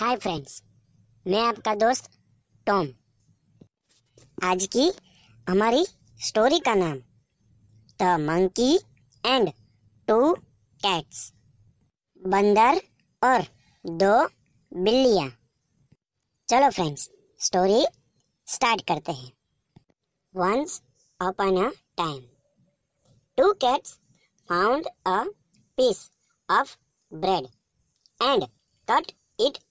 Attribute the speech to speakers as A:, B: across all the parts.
A: Hi friends मैं आपका दोस्त टॉम आज की हमारी स्टोरी का नाम the monkey and two cats बंदर और दो बिल्लिया चलो फ्रेंड्स स्टोरी स्टार्ट करते हैं once upon a time two cats found a piece of bread and cut it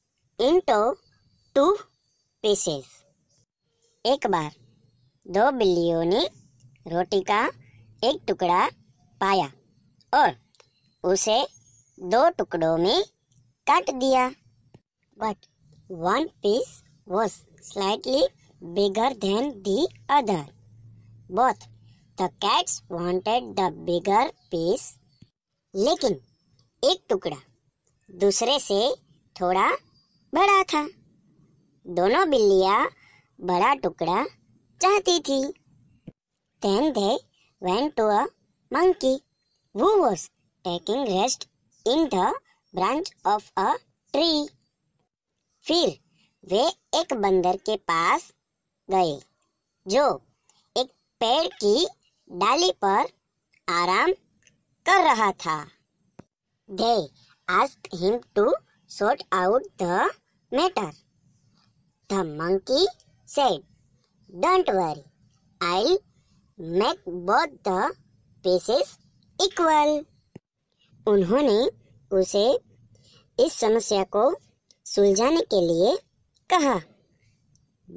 A: tomato तो टू पीसेस एक बार दो बिल्लियों ने रोटी का एक टुकड़ा पाया और उसे दो टुकड़ों में काट दिया but one piece was slightly bigger than the other both the cats wanted the bigger piece लेकिन एक टुकड़ा दूसरे से थोड़ा बड़ा था दोनों बिल्लियां बड़ा टुकड़ा चाहती थी then they went to a monkey who was taking rest in the branch of a tree फिर वे एक बंदर के पास गए जो एक पेड़ की डाली पर आराम कर रहा था they ask him to sort out the matter. The monkey said, Don't worry, I'll make both the pieces equal. उन्होंने उसे इस समस्या को सुलझाने के लिए कहा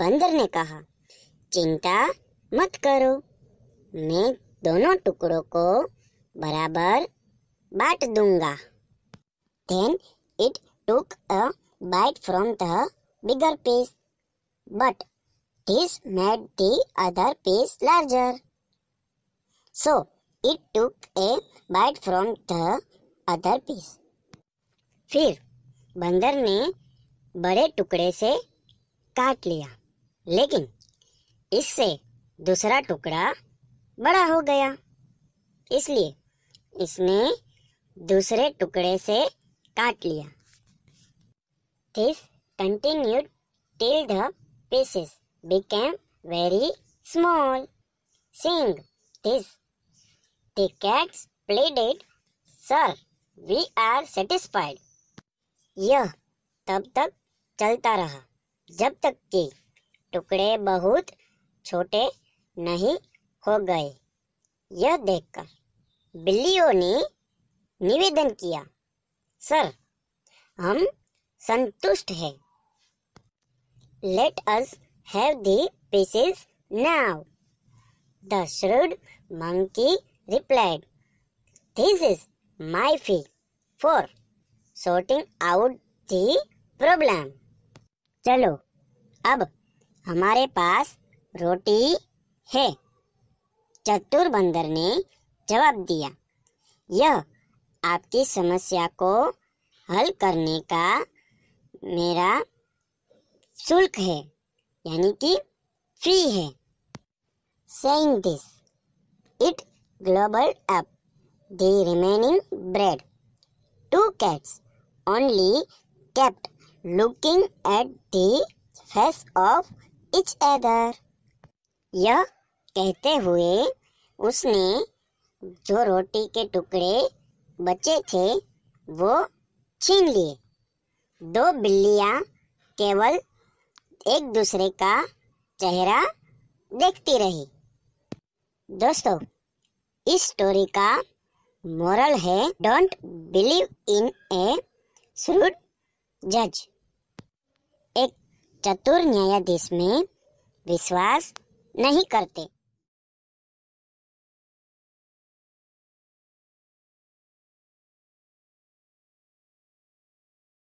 A: बंदर ने कहा चिंता मत करो मैं दोनों टुकड़ों को बराबर बांट दूंगा then it took a bite from the bigger piece, but this made the other piece larger. So it took a bite from the other piece. फिर बंदर ने बड़े टुकड़े से काट लिया लेकिन इससे दूसरा टुकड़ा बड़ा हो गया इसलिए इसने दूसरे टुकड़े से काट लिया This continued till the pieces became very small. seeing this. The cats pleaded Sir, we are satisfied. यह तब तक चलता रहा जब तक कि टुकड़े बहुत छोटे नहीं हो गए यह देखकर बिल्लियों ने निवेदन किया सर हम संतुष्ट है let us have the pieces now the shrewd monkey replied this is my fee for sorting out the problem चलो अब हमारे पास रोटी है चतुर बंदर ने जवाब दिया यह आपकी समस्या को हल करने का मेरा शुल्क है यानी कि फ्री है saying this it global up the remaining bread two cats only kept looking at the face of each other यह कहते हुए उसने जो रोटी के टुकड़े बचे थे वो छीन लिए दो बिल्लियां केवल एक दूसरे का चेहरा देखती रही दोस्तों इस स्टोरी का मोरल है don't believe in a shrewd जज एक चतुर न्यायाधीश में विश्वास नहीं करते